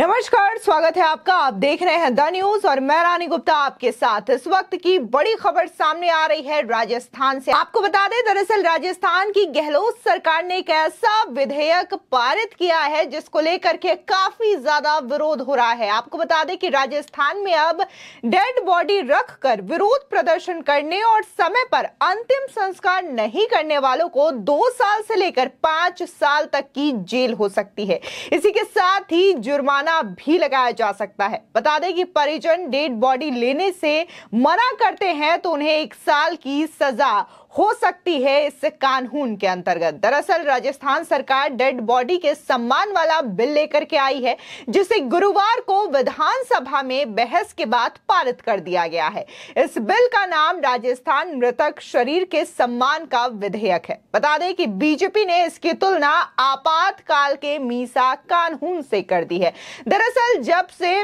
Não é mais स्वागत है आपका आप देख रहे हैं द न्यूज और मैं रानी गुप्ता आपके साथ इस वक्त की बड़ी खबर सामने आ रही है राजस्थान से आपको बता दें दरअसल राजस्थान की गहलोत सरकार ने एक ऐसा विधेयक पारित किया है जिसको लेकर के काफी ज्यादा विरोध हो रहा है आपको बता दें कि राजस्थान में अब डेड बॉडी रख कर विरोध प्रदर्शन करने और समय पर अंतिम संस्कार नहीं करने वालों को दो साल से लेकर पांच साल तक की जेल हो सकती है इसी के साथ ही जुर्माना भी लगा कराया जा सकता है बता दें कि परिजन डेड बॉडी लेने से मना करते हैं तो उन्हें एक साल की सजा हो सकती है इस कानून के अंतर्गत दरअसल राजस्थान सरकार डेड बॉडी के सम्मान वाला बिल लेकर के आई है जिसे गुरुवार को विधानसभा में बहस के बाद पारित कर दिया गया है इस बिल का नाम राजस्थान मृतक शरीर के सम्मान का विधेयक है बता दें कि बीजेपी ने इसकी तुलना आपातकाल के मीसा कानून से कर दी है दरअसल जब से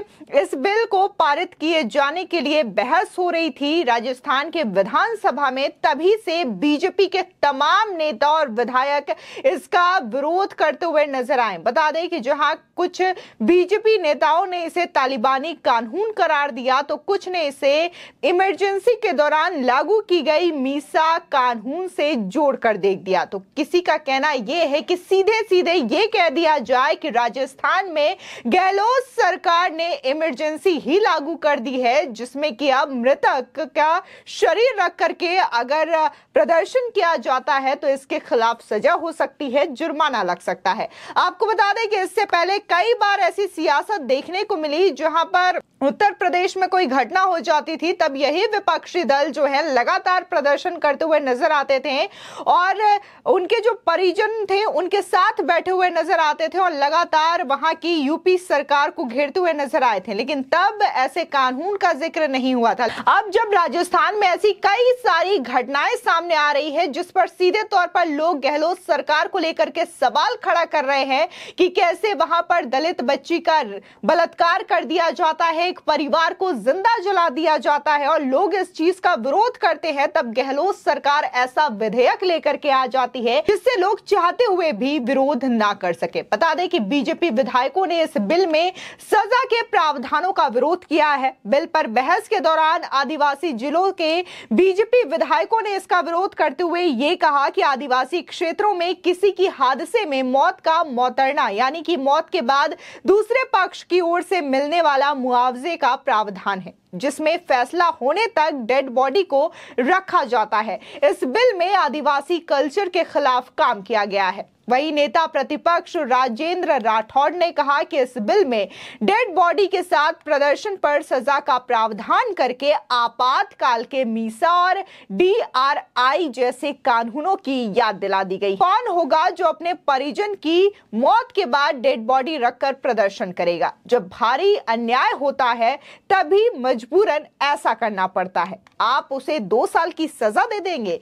इस बिल को पारित किए जाने के लिए बहस हो रही थी राजस्थान के विधानसभा में तभी से में बीजेपी के तमाम नेता और विधायक इसका विरोध करते हुए नजर आए बता दें कि जहां कुछ बीजेपी नेताओं ने इसे तालिबानी कानून करार दिया तो कुछ ने इसे इमरजेंसी के दौरान लागू की गई मीसा कानून से जोड़कर देख दिया तो किसी का कहना यह है कि सीधे सीधे ये कह दिया जाए कि राजस्थान में गहलोत सरकार ने इमरजेंसी ही लागू कर दी है जिसमें कि अब मृतक का शरीर रख करके अगर प्रदर्शन किया जाता है तो इसके खिलाफ सजा हो सकती है जुर्माना लग सकता है आपको बता दें कि इससे पहले कई बार ऐसी सियासत देखने को मिली जहां पर उत्तर प्रदेश में कोई घटना हो जाती थी तब यही विपक्षी दल जो है लगातार प्रदर्शन करते हुए नजर आते थे और उनके जो परिजन थे उनके साथ बैठे हुए नजर आते थे और लगातार वहां की यूपी सरकार को घेरते हुए नजर आए थे लेकिन तब ऐसे कानून का जिक्र नहीं हुआ था अब जब राजस्थान में ऐसी कई सारी घटनाएं सामने सामने आ रही है जिस पर सीधे तौर पर लोग गहलोत सरकार को लेकर के सवाल खड़ा कर रहे हैं कि कैसे वहां पर दलित बच्ची का बलात्कार कर दिया जाता है एक परिवार को जिंदा जला दिया जाता है और लोग इस चीज का विरोध करते हैं तब गहलोत सरकार ऐसा विधेयक लेकर के आ जाती है जिससे लोग चाहते हुए भी विरोध ना कर सके बता दें कि बीजेपी विधायकों ने इस बिल में सजा के प्रावधानों का विरोध किया है बिल पर बहस के दौरान आदिवासी जिलों के बीजेपी विधायकों ने इसका विरोध विरोध करते हुए ये कहा कि आदिवासी क्षेत्रों में किसी की हादसे में मौत का मौतरना यानी कि मौत के बाद दूसरे पक्ष की ओर से मिलने वाला मुआवजे का प्रावधान है जिसमें फैसला होने तक डेड बॉडी को रखा जाता है इस बिल में आदिवासी कल्चर के खिलाफ काम किया गया है वही नेता प्रतिपक्ष राजेंद्र राठौड़ ने कहा कि इस बिल में डेड बॉडी के साथ प्रदर्शन पर सजा का प्रावधान करके आपातकाल के मीसा और डीआरआई जैसे कानूनों की याद दिला दी गई कौन होगा जो अपने परिजन की मौत के बाद डेड बॉडी रखकर प्रदर्शन करेगा जब भारी अन्याय होता है तभी मजबूरन ऐसा करना पड़ता है आप उसे दो साल की सजा दे देंगे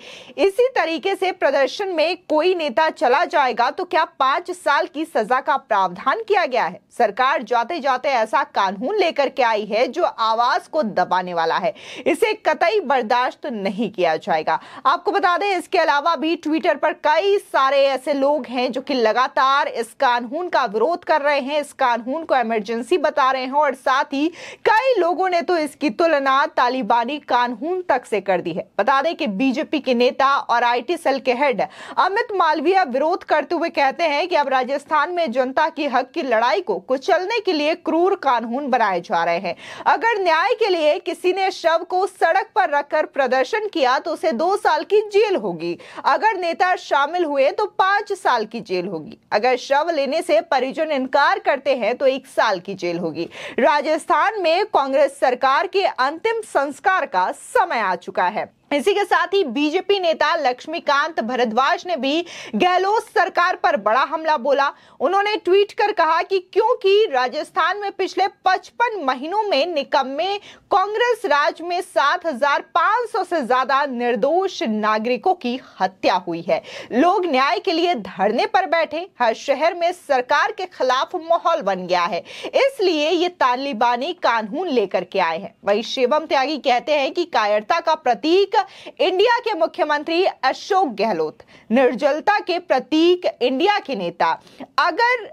इसी तरीके से प्रदर्शन में कोई नेता चला जाए जाएगा तो क्या पांच साल की सजा का प्रावधान किया गया है सरकार जाते जाते ऐसा कानून लेकर के आई है जो आवाज को दबाने वाला है इसे कतई बर्दाश्त नहीं किया जाएगा आपको बता दें इसके अलावा भी ट्विटर पर कई सारे ऐसे लोग हैं जो कि लगातार इस कानून का विरोध कर रहे हैं इस कानून को इमरजेंसी बता रहे हैं और साथ ही कई लोगों ने तो इसकी तुलना तालिबानी कानून तक से कर दी है बता दें कि बीजेपी के नेता और आईटी सेल के हेड अमित मालवीय विरोध कर करते हुए कहते हैं कि अब राजस्थान में जनता की हक की लड़ाई को कुचलने के लिए क्रूर कानून बनाए जा रहे हैं अगर न्याय के लिए किसी ने शव को सड़क पर रखकर प्रदर्शन किया तो उसे दो साल की जेल होगी अगर नेता शामिल हुए तो पांच साल की जेल होगी अगर शव लेने से परिजन इनकार करते हैं तो एक साल की जेल होगी राजस्थान में कांग्रेस सरकार के अंतिम संस्कार का समय आ चुका है इसी के साथ ही बीजेपी नेता लक्ष्मीकांत भरद्वाज ने भी गहलोत सरकार पर बड़ा हमला बोला उन्होंने ट्वीट कर कहा कि क्योंकि राजस्थान में पिछले 55 महीनों में निकम्मे कांग्रेस राज में 7,500 से ज्यादा निर्दोष नागरिकों की हत्या हुई है लोग न्याय के लिए धरने पर बैठे हर शहर में सरकार के खिलाफ माहौल बन गया है इसलिए ये तालिबानी कानून लेकर के आए हैं वही शिवम त्यागी कहते हैं कि कायरता का प्रतीक प्रतीक इंडिया के मुख्यमंत्री अशोक गहलोत निर्जलता के प्रतीक इंडिया के नेता अगर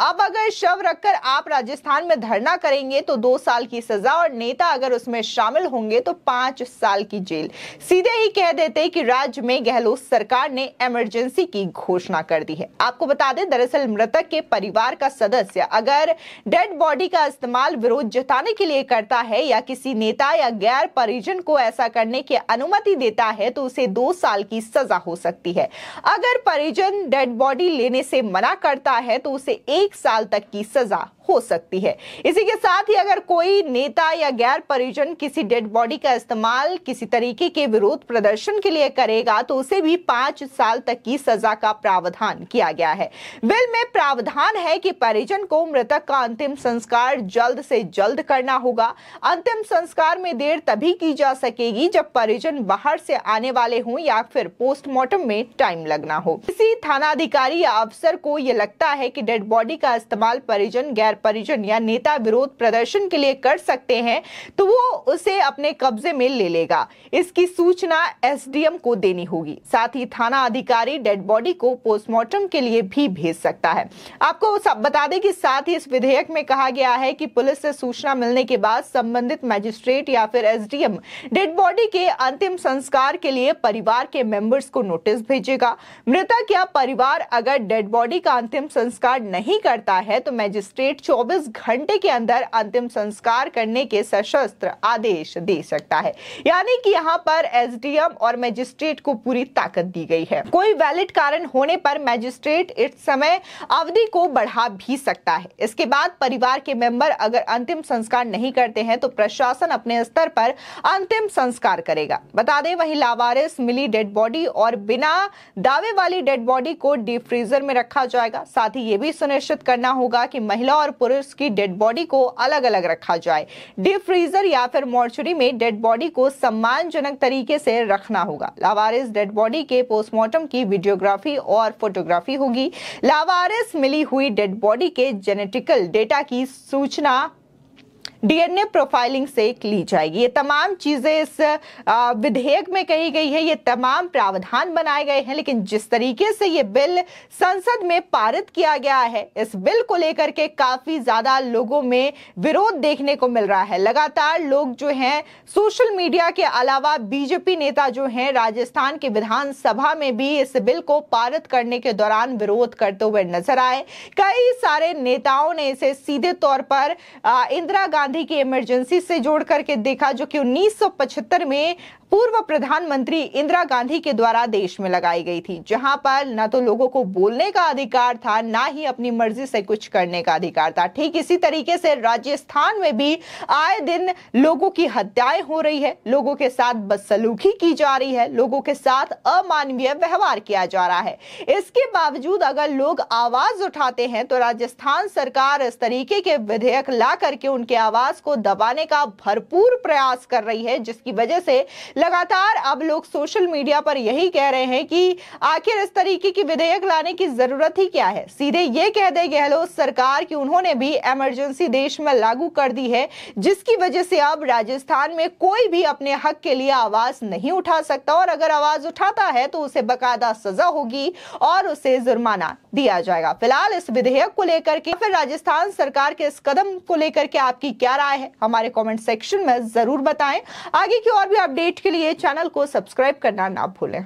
अब अगर शव रखकर आप राजस्थान में धरना करेंगे तो दो साल की सजा और नेता अगर उसमें शामिल होंगे तो पांच साल की जेल सीधे ही कह देते कि राज्य में गहलोत सरकार ने इमरजेंसी की घोषणा कर दी है आपको बता दें दरअसल मृतक के परिवार का सदस्य अगर डेड बॉडी का इस्तेमाल विरोध जताने के लिए करता है या किसी नेता या गैर परिजन को ऐसा करने की अनुमति देता है तो उसे दो साल की सजा हो सकती है अगर परिजन डेड बॉडी लेने से मना करता है तो उसे एक एक साल तक की सजा हो सकती है इसी के साथ ही अगर कोई नेता या गैर परिजन किसी डेड बॉडी का इस्तेमाल किसी तरीके के विरोध प्रदर्शन के लिए करेगा तो उसे भी पांच साल तक की सजा का प्रावधान किया गया है बिल में प्रावधान है कि परिजन को मृतक का अंतिम संस्कार जल्द से जल्द करना होगा अंतिम संस्कार में देर तभी की जा सकेगी जब परिजन बाहर से आने वाले हों या फिर पोस्टमार्टम में टाइम लगना हो किसी थाना अधिकारी या अफसर को यह लगता है की डेड बॉडी का इस्तेमाल परिजन गैर अगर परिजन या नेता विरोध प्रदर्शन के लिए कर सकते हैं तो वो उसे अपने कब्जे में ले लेगा इसकी सूचना एसडीएम को देनी होगी साथ ही थाना अधिकारी डेड बॉडी को पोस्टमार्टम के लिए भी भेज सकता है आपको सब बता दें कि साथ ही इस विधेयक में कहा गया है कि पुलिस से सूचना मिलने के बाद संबंधित मैजिस्ट्रेट या फिर एसडीएम डेड बॉडी के अंतिम संस्कार के लिए परिवार के मेंबर्स को नोटिस भेजेगा मृतक या परिवार अगर डेड बॉडी का अंतिम संस्कार नहीं करता है तो मैजिस्ट्रेट 24 घंटे के अंदर अंतिम संस्कार करने के सशस्त्र आदेश दे सकता है यानी कि यहाँ पर एसडीएम और मैजिस्ट्रेट को पूरी ताकत दी गई है कोई वैलिड कारण होने पर मैजिस्ट्रेट इस समय अवधि को बढ़ा भी सकता है इसके बाद परिवार के मेंबर अगर अंतिम संस्कार नहीं करते हैं तो प्रशासन अपने स्तर पर अंतिम संस्कार करेगा बता दें वही लावारिस मिली डेड बॉडी और बिना दावे वाली डेड बॉडी को डीप फ्रीजर में रखा जाएगा साथ ही ये भी सुनिश्चित करना होगा कि महिला और पुरुष की डेड बॉडी को अलग अलग रखा जाए डीप फ्रीजर या फिर मॉर्चुरी में डेड बॉडी को सम्मानजनक तरीके से रखना होगा लावारिस डेड बॉडी के पोस्टमार्टम की वीडियोग्राफी और फोटोग्राफी होगी लावारिस मिली हुई डेड बॉडी के जेनेटिकल डेटा की सूचना डीएनए प्रोफाइलिंग से ली जाएगी ये तमाम चीजें इस विधेयक में कही गई है ये तमाम प्रावधान बनाए गए हैं लेकिन जिस तरीके से ये बिल संसद में पारित किया गया है इस बिल को लेकर के काफी ज्यादा लोगों में विरोध देखने को मिल रहा है लगातार लोग जो हैं सोशल मीडिया के अलावा बीजेपी नेता जो हैं राजस्थान के विधानसभा में भी इस बिल को पारित करने के दौरान विरोध करते हुए नजर आए कई सारे नेताओं ने इसे सीधे तौर पर इंदिरा गांधी गांधी की इमरजेंसी से जोड़ करके देखा जो कि 1975 में पूर्व प्रधानमंत्री इंदिरा गांधी के द्वारा देश में लगाई गई थी जहां पर ना तो लोगों को बोलने का अधिकार था ना ही अपनी मर्जी से कुछ करने का अधिकार था ठीक इसी तरीके से राजस्थान में भी आए दिन लोगों की हत्याएं हो रही है लोगों के साथ बदसलूकी की जा रही है लोगों के साथ अमानवीय व्यवहार किया जा रहा है इसके बावजूद अगर लोग आवाज उठाते हैं तो राजस्थान सरकार इस तरीके के विधेयक ला करके उनके आवाज विकास को दबाने का भरपूर प्रयास कर रही है जिसकी वजह से लगातार अब लोग सोशल मीडिया पर यही कह रहे हैं कि आखिर इस तरीके की विधेयक लाने की जरूरत ही क्या है सीधे ये कह दे गहलोत सरकार की उन्होंने भी इमरजेंसी देश में लागू कर दी है जिसकी वजह से अब राजस्थान में कोई भी अपने हक के लिए आवाज नहीं उठा सकता और अगर आवाज उठाता है तो उसे बकायदा सजा होगी और उसे जुर्माना दिया जाएगा फिलहाल इस विधेयक को लेकर के फिर राजस्थान सरकार के इस कदम को लेकर के आपकी क्या राय है हमारे कमेंट सेक्शन में जरूर बताएं आगे की और भी अपडेट के लिए चैनल को सब्सक्राइब करना ना भूलें